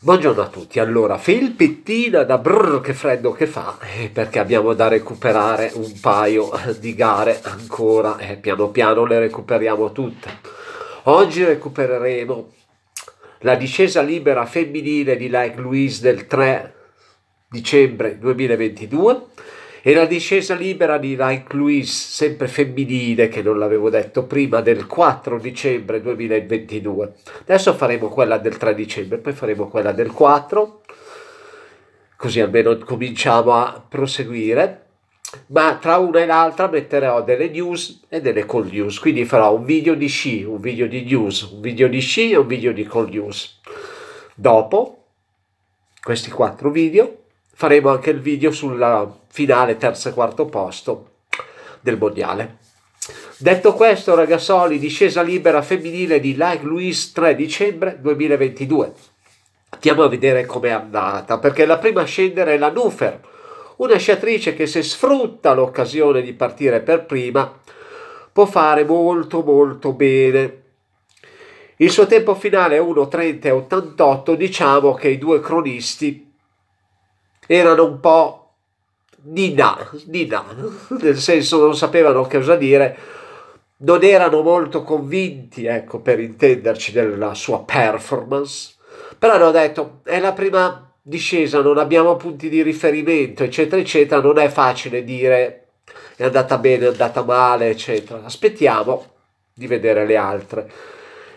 Buongiorno a tutti, allora felpettina da brrr che freddo che fa eh, perché abbiamo da recuperare un paio eh, di gare ancora e eh, piano piano le recuperiamo tutte. Oggi recupereremo la discesa libera femminile di Like Louise del 3 dicembre 2022 e la discesa libera di Like Louise, sempre femminile, che non l'avevo detto prima, del 4 dicembre 2022. Adesso faremo quella del 3 dicembre, poi faremo quella del 4, così almeno cominciamo a proseguire. Ma tra una e l'altra metterò delle news e delle call news, quindi farò un video di sci, un video di news, un video di sci e un video di call news. Dopo questi quattro video faremo anche il video sulla finale terzo e quarto posto del mondiale. Detto questo, Ragazzoli, discesa libera femminile di Like Louise 3 dicembre 2022. Andiamo a vedere com'è andata, perché la prima a scendere è la Nufer, una sciatrice che se sfrutta l'occasione di partire per prima può fare molto molto bene. Il suo tempo finale è 1.30 e 88, diciamo che i due cronisti erano un po' Nina, Nina, nel senso non sapevano che cosa dire, non erano molto convinti, ecco, per intenderci, della sua performance, però hanno detto, è la prima discesa, non abbiamo punti di riferimento, eccetera, eccetera, non è facile dire è andata bene, è andata male, eccetera. Aspettiamo di vedere le altre.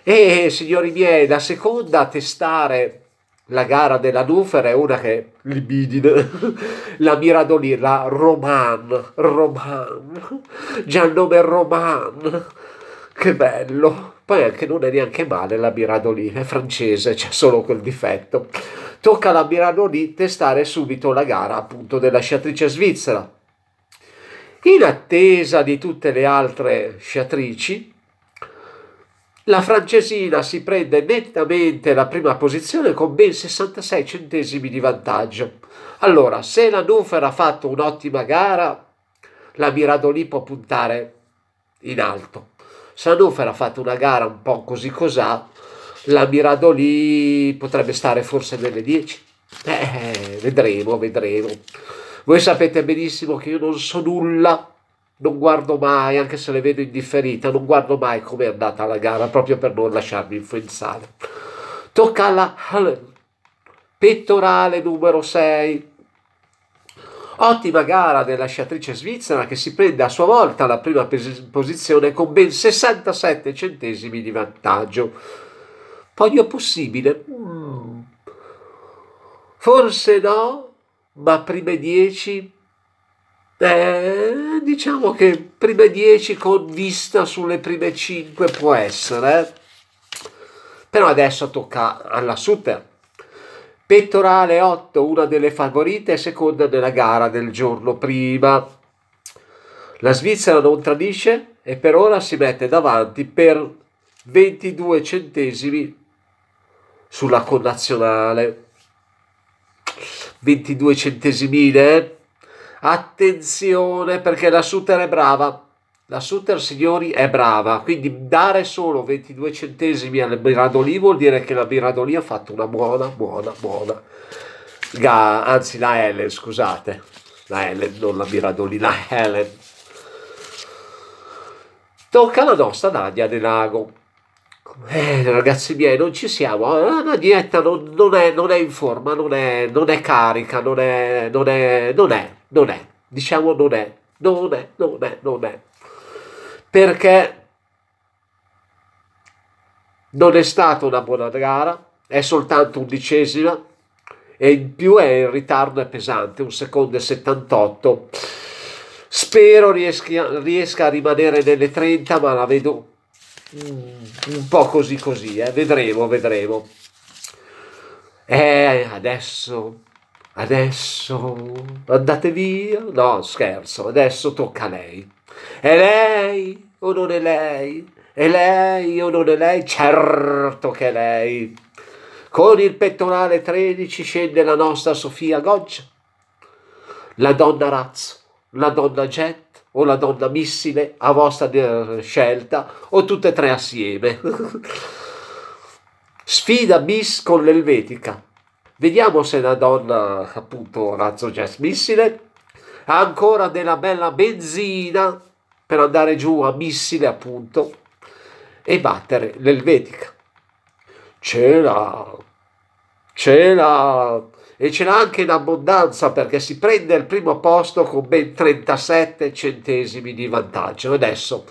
E signori miei, la seconda a testare la gara della Dufer è una che è libidine, la Miradolin, la Roman, Roman, già il nome è Roman, che bello. Poi anche non è neanche male la Miradolin, è francese, c'è solo quel difetto. Tocca alla Miradolin testare subito la gara appunto della sciatrice svizzera. In attesa di tutte le altre sciatrici, la francesina si prende nettamente la prima posizione con ben 66 centesimi di vantaggio. Allora, se la Nufer ha fatto un'ottima gara, la Miradoli può puntare in alto. Se la Nufer ha fatto una gara un po' così cos'ha, la Miradoli potrebbe stare forse nelle 10. Eh, vedremo, vedremo. Voi sapete benissimo che io non so nulla non guardo mai, anche se le vedo indifferita, non guardo mai come è andata la gara, proprio per non lasciarmi influenzare. Tocca alla Helen, pettorale numero 6. Ottima gara della sciatrice svizzera che si prende a sua volta la prima posizione con ben 67 centesimi di vantaggio. Podio possibile? Mm. Forse no, ma prime 10 eh, diciamo che prime 10 con vista sulle prime 5 può essere. Però adesso tocca alla Super. Pettorale 8, una delle favorite, seconda della gara del giorno prima. La Svizzera non tradisce e per ora si mette davanti per 22 centesimi sulla connazionale. 22 centesimine eh? Attenzione perché la Sutter è brava. La Sutter, signori, è brava. Quindi dare solo 22 centesimi al Biradolì vuol dire che la Biradolì ha fatto una buona, buona, buona. Ga, anzi, la Helen, scusate. La Helen, non la Biradolì, la Helen. Tocca la nostra Nadia De Lago. Ecco. Eh, ragazzi miei, non ci siamo. Eh, la dieta non, non, è, non, è, in forma, non è, non è carica, non è, non è, non è, non è. Diciamo non è, non è, non è, non è. Perché non è stata una buona gara, è soltanto undicesima e in più è in ritardo è pesante, un secondo e 78. Spero riesca, riesca a rimanere nelle 30, ma la vedo Mm, un po' così così, eh? vedremo, vedremo. Eh, adesso, adesso, andate via. No, scherzo, adesso tocca a lei. È lei o non è lei? È lei o non è lei? Certo che è lei. Con il pettorale 13 scende la nostra Sofia Goggia, la donna Razzo, la donna Jet, o la donna missile a vostra eh, scelta o tutte e tre assieme. Sfida Miss con l'Elvetica. Vediamo se la donna, appunto, razzo jazz missile ha ancora della bella benzina per andare giù a missile, appunto, e battere l'Elvetica. Ce l'ha! Ce l'ha! e ce l'ha anche in abbondanza perché si prende il primo posto con ben 37 centesimi di vantaggio. Adesso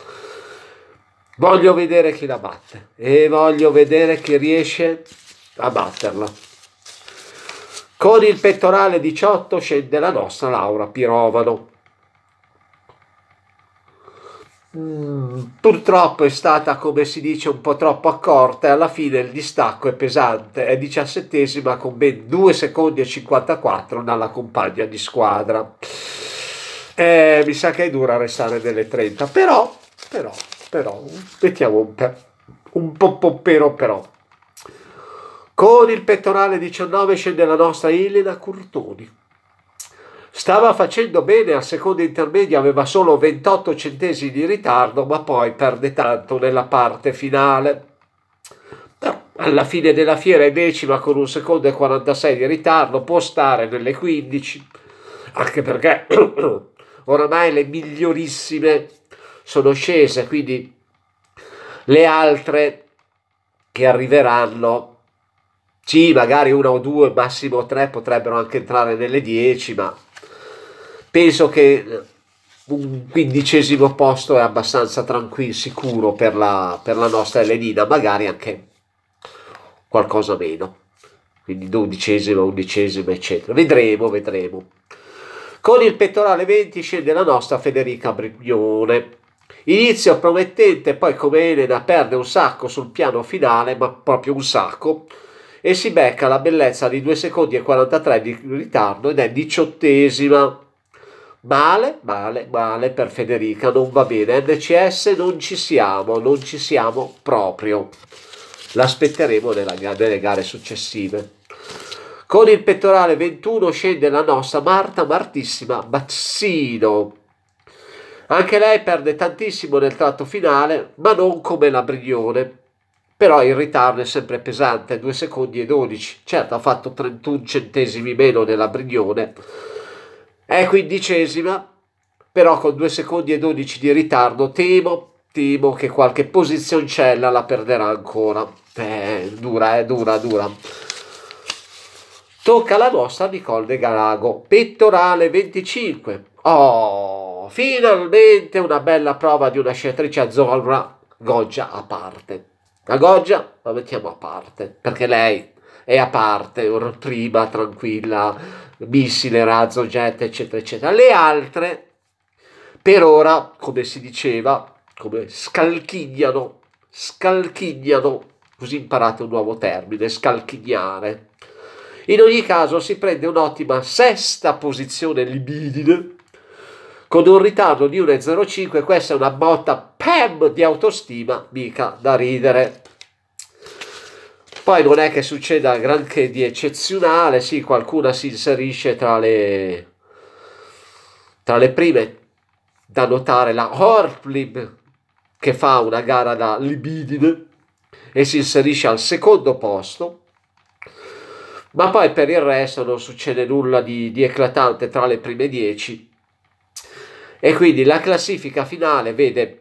voglio vedere chi la batte e voglio vedere chi riesce a batterla. Con il pettorale 18 scende la nostra Laura Pirovano. Mm. purtroppo è stata, come si dice, un po' troppo accorta e alla fine il distacco è pesante, è diciassettesima con ben 2 secondi e 54 dalla compagna di squadra. Eh, mi sa che è dura restare delle 30, però, però, però, mettiamo un, pe- un po' pompero però. Con il pettorale 19 scende la nostra Elena Curtoni. Stava facendo bene al secondo intermedio, aveva solo 28 centesimi di ritardo, ma poi perde tanto nella parte finale. Alla fine della fiera è decima con un secondo e 46 di ritardo, può stare nelle 15, anche perché oramai le migliorissime sono scese, quindi le altre che arriveranno sì, magari una o due, massimo tre potrebbero anche entrare nelle 10, ma penso che eh, un quindicesimo posto è abbastanza tranquillo, sicuro per la, per la nostra Elenina, magari anche qualcosa meno, quindi dodicesima, undicesima, eccetera. Vedremo, vedremo. Con il pettorale 20 scende la nostra Federica Brignone. Inizio promettente, poi come Elena perde un sacco sul piano finale, ma proprio un sacco, e si becca la bellezza di 2 secondi e 43 di ritardo ed è diciottesima. Male, male, male per Federica, non va bene. NCS non ci siamo, non ci siamo proprio. L'aspetteremo nelle gare successive. Con il pettorale 21 scende la nostra Marta Martissima Bazzino. Anche lei perde tantissimo nel tratto finale, ma non come la Brignone. Però il ritardo è sempre pesante, 2 secondi e 12. Certo, ha fatto 31 centesimi meno della Brignone è quindicesima, però con 2 secondi e 12 di ritardo temo, temo che qualche posizioncella la perderà ancora. Eh, dura, eh, dura, dura. Tocca la nostra Nicole De Galago, pettorale 25. Oh, finalmente una bella prova di una sciatrice azzurra, Goggia a parte. La Goggia la mettiamo a parte, perché lei è a parte, prima, tranquilla, missile, razzo, jet, eccetera, eccetera. Le altre, per ora, come si diceva, come scalchignano, scalchignano, così imparate un nuovo termine, scalchignare. In ogni caso si prende un'ottima sesta posizione libidine, con un ritardo di 1,05, questa è una botta PEM di autostima, mica da ridere. Poi non è che succeda granché di eccezionale, sì, qualcuna si inserisce tra le, tra le prime. Da notare la Horplim, che fa una gara da libidine e si inserisce al secondo posto. Ma poi per il resto non succede nulla di, di eclatante tra le prime 10. E quindi la classifica finale vede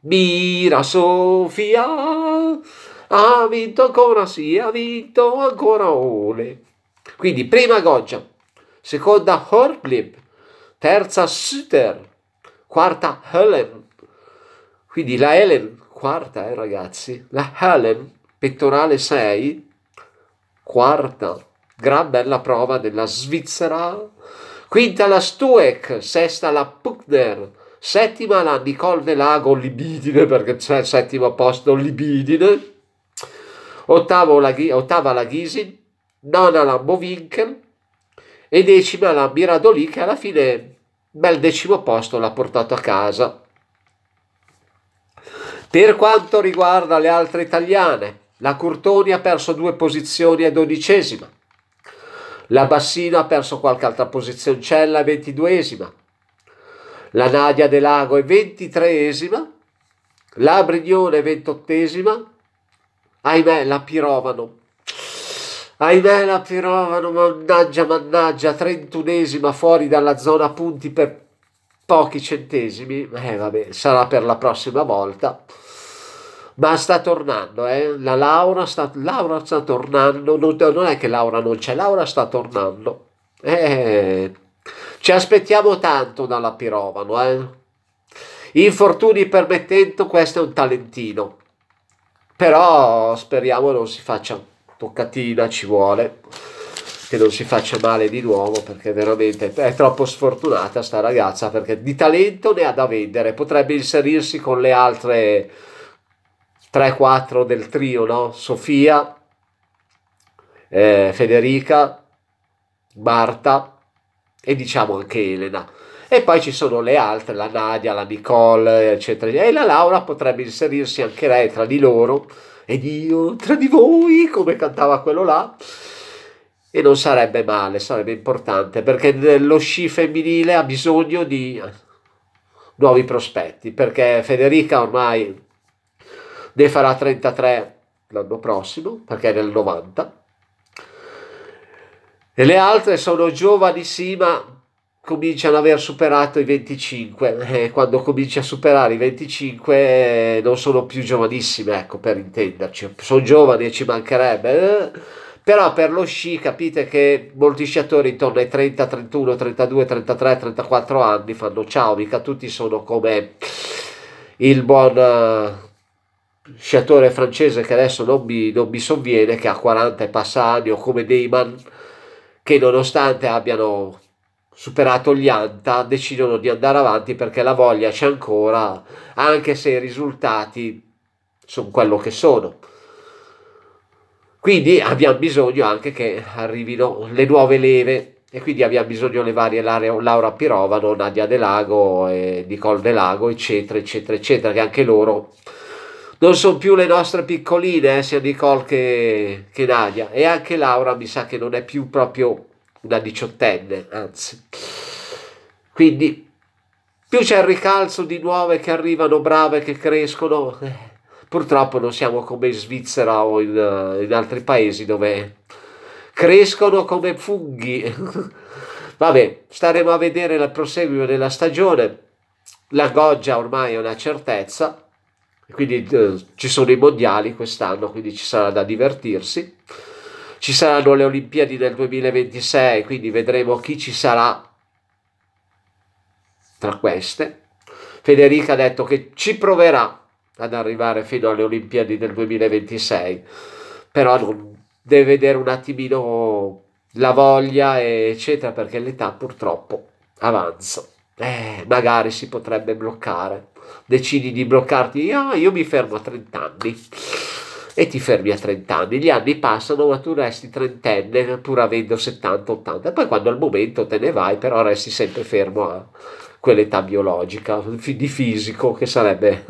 Mira Sofia ha vinto ancora sì, ha vinto ancora Ole. Quindi prima Goggia, seconda Horglib, terza Suter, quarta Helen. Quindi la Helen, quarta eh ragazzi, la Helen, pettorale 6, quarta, gran bella prova della Svizzera. Quinta la Stueck, sesta la Puckner, settima la Nicole Delago Libidine, perché c'è il settimo posto Libidine ottava la, ottava Ghisin, nona la Movinkel e decima la Miradolì che alla fine bel decimo posto l'ha portato a casa. Per quanto riguarda le altre italiane, la Curtoni ha perso due posizioni a dodicesima, la Bassino ha perso qualche altra posizioncella a ventiduesima, la Nadia De Lago è ventitreesima, la Brignone è ventottesima, Ahimè, la pirovano. Ahimè, la pirovano, mannaggia, mannaggia, trentunesima fuori dalla zona punti per pochi centesimi. Eh, vabbè, sarà per la prossima volta. Ma sta tornando, eh. La Laura sta, Laura sta tornando. Non, non è che Laura non c'è, Laura sta tornando. Eh, ci aspettiamo tanto dalla Pirovano, eh. Infortuni permettendo, questo è un talentino però speriamo non si faccia toccatina, ci vuole, che non si faccia male di nuovo perché veramente è troppo sfortunata sta ragazza perché di talento ne ha da vendere, potrebbe inserirsi con le altre 3-4 del trio, no? Sofia, eh, Federica, Marta e diciamo anche Elena e poi ci sono le altre, la Nadia, la Nicole, eccetera. E la Laura potrebbe inserirsi anche lei tra di loro. Ed io tra di voi, come cantava quello là. E non sarebbe male, sarebbe importante, perché lo sci femminile ha bisogno di eh, nuovi prospetti, perché Federica ormai ne farà 33 l'anno prossimo, perché è nel 90. E le altre sono giovani sì, ma cominciano ad aver superato i 25 e eh, quando cominci a superare i 25 eh, non sono più giovanissime ecco per intenderci sono giovani e ci mancherebbe eh. però per lo sci capite che molti sciatori intorno ai 30, 31, 32, 33, 34 anni fanno ciao mica tutti sono come il buon sciatore francese che adesso non mi, non mi sovviene che ha 40 e passa anni o come Neyman che nonostante abbiano superato gli Anta, decidono di andare avanti perché la voglia c'è ancora, anche se i risultati sono quello che sono. Quindi abbiamo bisogno anche che arrivino le nuove leve e quindi abbiamo bisogno le varie Laura Pirovano, Nadia De Lago, Nicole De Lago, eccetera, eccetera, eccetera, che anche loro non sono più le nostre piccoline, eh, sia Nicole che, che Nadia. E anche Laura mi sa che non è più proprio da diciottenne, anzi. Quindi più c'è il ricalzo di nuove che arrivano brave, che crescono. Eh, purtroppo non siamo come in Svizzera o in, eh, in altri paesi dove crescono come funghi. Vabbè, staremo a vedere il proseguio della stagione. La Goggia ormai è una certezza, quindi eh, ci sono i mondiali quest'anno, quindi ci sarà da divertirsi. Ci saranno le Olimpiadi del 2026, quindi vedremo chi ci sarà tra queste. Federica ha detto che ci proverà ad arrivare fino alle Olimpiadi del 2026, però deve vedere un attimino la voglia, eccetera, perché l'età purtroppo avanza. Eh, magari si potrebbe bloccare. Decidi di bloccarti, ah, io mi fermo a 30 anni e ti fermi a 30 anni. Gli anni passano ma tu resti trentenne pur avendo 70-80. Poi quando al momento te ne vai, però resti sempre fermo a quell'età biologica, di fisico che sarebbe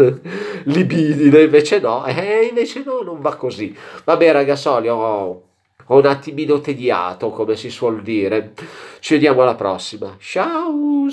libidine, invece no, eh, invece no, non va così. Vabbè ragazzi, ho, ho un attimino tediato, come si suol dire. Ci vediamo alla prossima. Ciao!